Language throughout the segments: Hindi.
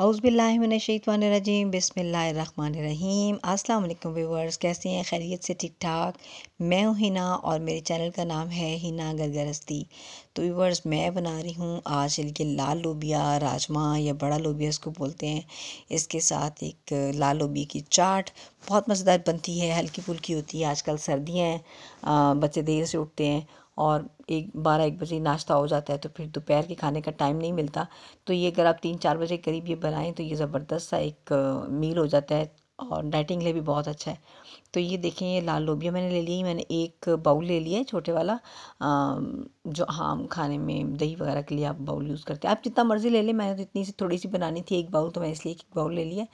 हाउसबिल्लाशतवानरजीम बिसमीम अस्सलाम वालेकुम व्यूवर्स कैसे हैं खैरियत से ठीक ठाक मैं हूं हिना और मेरे चैनल का नाम है हिना गरगरस्ती तो व्यूवर्स मैं बना रही हूं आज के लाल लोबिया राजमा या बड़ा लोबिया इसको बोलते हैं इसके साथ एक लाल लोबिया की चाट बहुत मज़ेदार बनती है हल्की फुल्की होती है आजकल सर्दियाँ हैं बच्चे देर से उठते हैं और एक बारह एक बजे नाश्ता हो जाता है तो फिर दोपहर के खाने का टाइम नहीं मिलता तो ये अगर आप तीन चार बजे करीब ये बनाएं तो ये ज़बरदस्त सा एक मील हो जाता है और डाइटिंग लिए भी बहुत अच्छा है तो ये देखें ये लाल लोबिया मैंने ले ली मैंने एक बाउल ले लिया है छोटे वाला जो हाँ खाने में दही वगैरह के लिए आप बाउल यूज़ करते हैं आप जितना मर्ज़ी ले लें मैंने तो इतनी सी थोड़ी सी बनानी थी एक बाउल तो मैं इसलिए एक बाउल ले लिया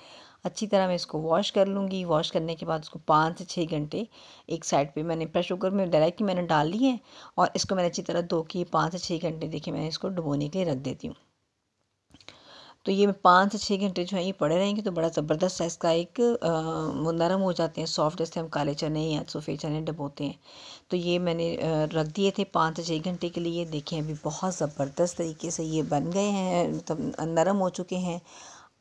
अच्छी तरह मैं इसको वॉश कर लूँगी वॉश करने के बाद उसको पाँच से छः घंटे एक साइड पे मैंने प्रेशर कुकर में डायरेक्ट मैंने डाल ली है और इसको मैंने अच्छी तरह धो के पाँच से छः घंटे देखे मैंने इसको डुबोने के लिए रख देती हूँ तो ये पाँच से छः घंटे जो है ये पड़े रहेंगे तो बड़ा ज़बरदस्त है इसका एक नरम हो जाते हैं सॉफ्ट जैसे हम काले चने या सूफे चने डबोते हैं तो ये मैंने रख दिए थे पाँच से छः घंटे के लिए देखें अभी बहुत ज़बरदस्त तरीके से ये बन गए हैं मतलब नरम हो चुके हैं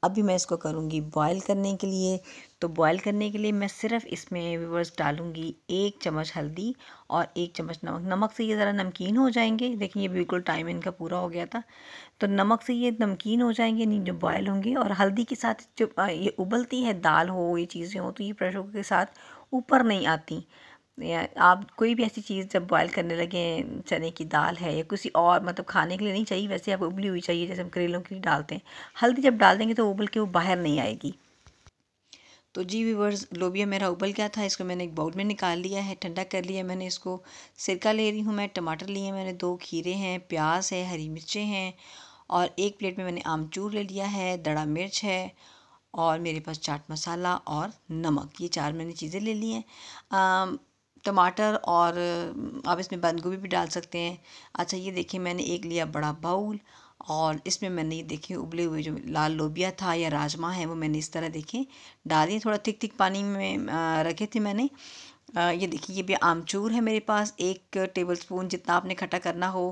अभी मैं इसको करूँगी बॉयल करने के लिए तो बॉयल करने के लिए मैं सिर्फ इसमें व्यूवर्स डालूँगी एक चम्मच हल्दी और एक चम्मच नमक नमक से ये ज़रा नमकीन हो जाएंगे लेकिन ये बिल्कुल टाइम इनका पूरा हो गया था तो नमक से ये नमकीन हो जाएंगे नहीं जो बॉयल होंगे और हल्दी के साथ जो ये उबलती है दाल हो ये चीज़ें हो तो ये प्रेशर के साथ ऊपर नहीं आती या आप कोई भी ऐसी चीज़ जब बॉयल करने लगे चने की दाल है या किसी और मतलब खाने के लिए नहीं चाहिए वैसे आपको उबली हुई चाहिए जैसे हम करेलों की डालते हैं हल्दी जब डाल देंगे तो उबल के वो बाहर नहीं आएगी तो जी वीवर्स लोबिया मेरा उबल गया था इसको मैंने एक बाउल में निकाल लिया है ठंडा कर लिया मैंने इसको सिरका ले रही हूँ मैं टमाटर लिए मैंने दो खीरे हैं प्याज है हरी मिर्चें हैं और एक प्लेट में मैंने आमचूर ले लिया है दड़ा मिर्च है और मेरे पास चाट मसाला और नमक ये चार मैंने चीज़ें ले ली हैं टमाटर और आप इसमें बंद गोभी भी डाल सकते हैं अच्छा ये देखिए मैंने एक लिया बड़ा बाउल और इसमें मैंने ये देखे उबले हुए जो लाल लोबिया था या राजमा है वो मैंने इस तरह डाल डाली थोड़ा थिक थिक पानी में रखे थे मैंने ये देखिए ये भी आमचूर है मेरे पास एक टेबल स्पून जितना आपने खट्टा करना हो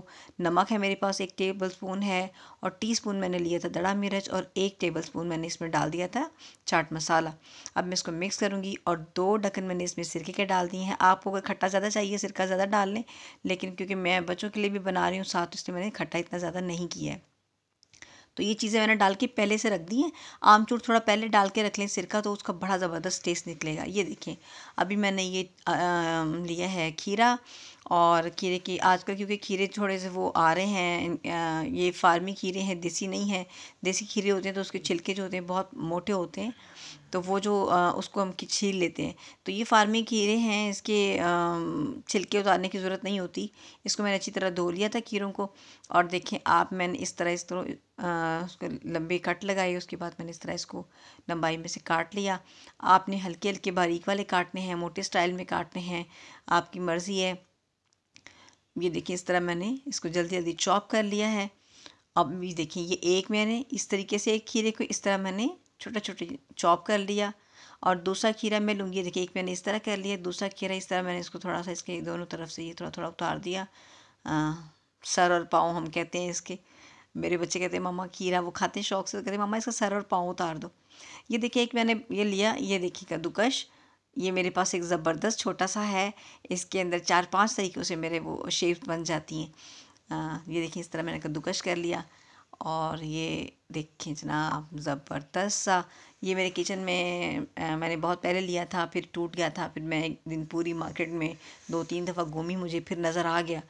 नमक है मेरे पास एक टेबल स्पून है और टी स्पून मैंने लिया था दड़ा मिर्च और एक टेबल स्पून मैंने इसमें डाल दिया था चाट मसाला अब मैं इसको मिक्स करूँगी और दो ढक्कन मैंने इसमें सिरके के डाल दिए हैं आपको अगर खट्टा ज़्यादा चाहिए सिरका ज़्यादा डाल लें लेकिन क्योंकि मैं बच्चों के लिए भी बना रही हूँ साथ उसने मैंने खट्टा इतना ज़्यादा नहीं किया है तो ये चीज़ें मैंने डाल के पहले से रख दी हैं आमचूर थोड़ा पहले डाल के रख लें सिरका तो उसका बड़ा ज़बरदस्त टेस्ट निकलेगा ये देखें अभी मैंने ये लिया है खीरा और खीरे की आजकल क्योंकि खीरे थोड़े से वो आ रहे हैं ये फार्मी खीरे हैं देसी नहीं हैं देसी खीरे होते हैं तो उसके छिलके जो होते हैं बहुत मोटे होते हैं तो वो जो उसको हम छील लेते हैं तो ये फार्मी खीरे हैं इसके छिलके उतारने की ज़रूरत नहीं होती इसको मैंने अच्छी तरह धो लिया था खीरों को और देखें आप मैंने इस तरह इस तरह उसको लंबे कट लगाए उसके बाद मैंने इस तरह इसको लंबाई में से काट लिया आपने हल्के हल्के बारीक वाले काटने हैं मोटे स्टाइल में काटने हैं आपकी मर्ज़ी है ये देखिए इस तरह मैंने इसको जल्दी जल्दी चॉप कर लिया है अब ये देखिए ये एक मैंने इस तरीके से एक खीरे को इस तरह मैंने छोटा छोटे चॉप कर लिया और दूसरा खीरा मैं लूँगी देखिए एक मैंने इस तरह कर लिया दूसरा खीरा इस तरह मैंने इसको थोड़ा सा इसके दोनों तरफ से ये थोड़ा थोड़ा उतार दिया आ, सर और पाँव हम कहते हैं इसके मेरे बच्चे कहते हैं मामा खीरा वो खाते हैं शौक से तो कहते हैं मामा इसका सर और पाँव उतार दो ये देखिए एक मैंने ये लिया ये देखिए कद्दूकश ये मेरे पास एक ज़बरदस्त छोटा सा है इसके अंदर चार पांच तरीक़ों से मेरे वो शेप बन जाती हैं ये देखिए इस तरह मैंने कद्दूकश कर लिया और ये देखिए जनाब ज़बरदस्त सा ये मेरे किचन में आ, मैंने बहुत पहले लिया था फिर टूट गया था फिर मैं एक दिन पूरी मार्केट में दो तीन दफ़ा घूमी मुझे फिर नज़र आ गया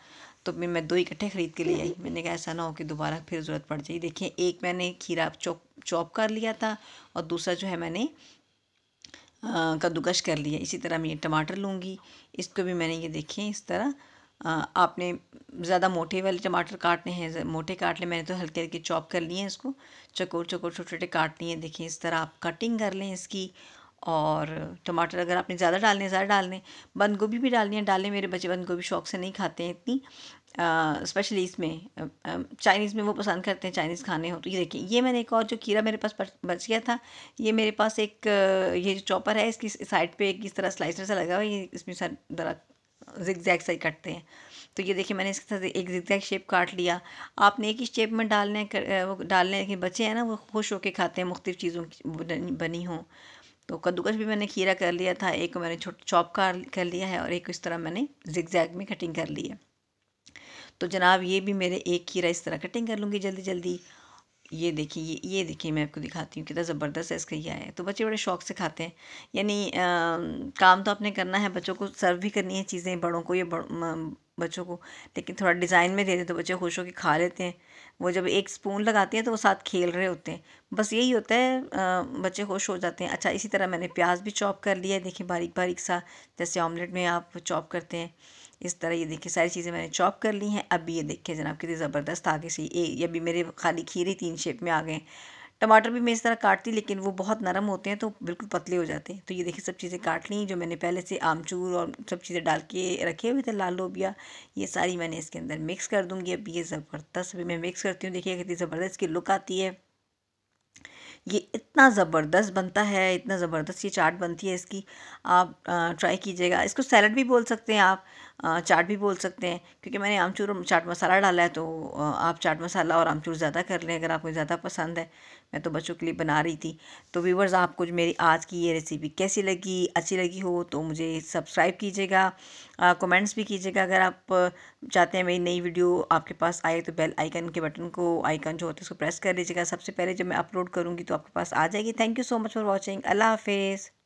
तो फिर मैं दो इकट्ठे ख़रीद के ले आई मैंने कहा ऐसा ना हो कि दोबारा फिर ज़रूरत पड़ जाए देखिए एक मैंने खीरा चौक चॉप कर लिया था और दूसरा जो है मैंने कद्दूकश कर लिया इसी तरह मैं ये टमाटर लूँगी इसको भी मैंने ये देखें इस तरह आपने ज़्यादा मोटे वाले टमाटर काटने हैं मोटे काट ले मैंने तो हल्के हल्के चॉप कर लिए हैं इसको चकोर चकोर छोटे छोटे काट लिए देखिए इस तरह आप कटिंग कर लें इसकी और टमाटर अगर आपने ज़्यादा डालने ज़्यादा डालने बंद गोभी भी डालनी है डालें मेरे बच्चे बंद गोभी शौक से नहीं खाते हैं इतनी स्पेशली इसमें चाइनीज़ में वो पसंद करते हैं चाइनीज़ खाने हो तो ये देखिए ये मैंने एक और जो खीरा मेरे पास बच गया था ये मेरे पास एक ये जो चॉपर है इसकी साइड पे एक इस तरह स्लाइसर सा लगा हुआ है ये इसमें सर ज़रा जिक सा ही कटते हैं तो ये देखिए मैंने इसके साथ एक जिक शेप काट लिया आपने एक ही शेप में डालने कर, वो डालने के बच्चे हैं ना वो खुश होकर खाते हैं मुख्तु चीज़ों की बनी हों तो कद्दूकश भी मैंने खीरा कर लिया था एक मैंने छोट चॉप कर लिया है और एक इस तरह मैंने जिक में कटिंग कर ली है तो जनाब ये भी मेरे एक खीरा इस तरह कटिंग कर लूँगी जल्दी जल्दी ये देखिए ये ये देखिए मैं आपको दिखाती हूँ कितना ज़बरदस्त है इसका ये आया है तो बच्चे बड़े शौक से खाते हैं यानी काम तो आपने करना है बच्चों को सर्व भी करनी है चीज़ें बड़ों को ये बड़, बच्चों को लेकिन थोड़ा डिज़ाइन में दे दें तो बच्चे खुश होकर खा लेते हैं वो जब एक स्पून लगाते हैं तो वो साथ खेल रहे होते हैं बस यही होता है बच्चे खुश हो जाते हैं अच्छा इसी तरह मैंने प्याज भी चॉप कर लिया है देखिए बारीक बारीक सा जैसे ऑमलेट में आप चॉप करते हैं इस तरह ये देखिए सारी चीज़ें मैंने चॉप कर ली हैं अभी ये देखिए जनाब कितनी ज़बरदस्त आगे से ये अभी मेरे खाली खीरे तीन शेप में आ गए टमाटर भी मैं इस तरह काटती लेकिन वो बहुत नरम होते हैं तो बिल्कुल पतले हो जाते हैं तो ये देखिए सब चीज़ें काट ली जो मैंने पहले से आमचूर और सब चीज़ें डाल के रखे हुए थे लाल लोबिया ये सारी मैंने इसके अंदर मिक्स कर दूँगी अब ये ज़बरदस्त अभी मैं मिक्स करती हूँ देखिए कितनी ज़बरदस्त इसकी लुक आती है ये इतना ज़बरदस्त बनता है इतना ज़बरदस्त ये चाट बनती है इसकी आप ट्राई कीजिएगा इसको सैलड भी बोल सकते हैं आप चाट भी बोल सकते हैं क्योंकि मैंने आमचूर और चाट मसाला डाला है तो आप चाट मसाला और आमचूर ज़्यादा कर लें अगर आपको ज़्यादा पसंद है मैं तो बच्चों के लिए बना रही थी तो व्यूवर्स आपको मेरी आज की ये रेसिपी कैसी लगी अच्छी लगी हो तो मुझे सब्सक्राइब कीजिएगा कमेंट्स भी कीजिएगा अगर आप चाहते हैं मेरी नई वीडियो आपके पास आए तो बेल आइकन के बटन को आइकन जो होता है उसको प्रेस कर लीजिएगा सबसे पहले जब मैं अपलोड करूँगी तो आपके पास आ जाएगी thank you so much for watching अल्लाह हाफिज़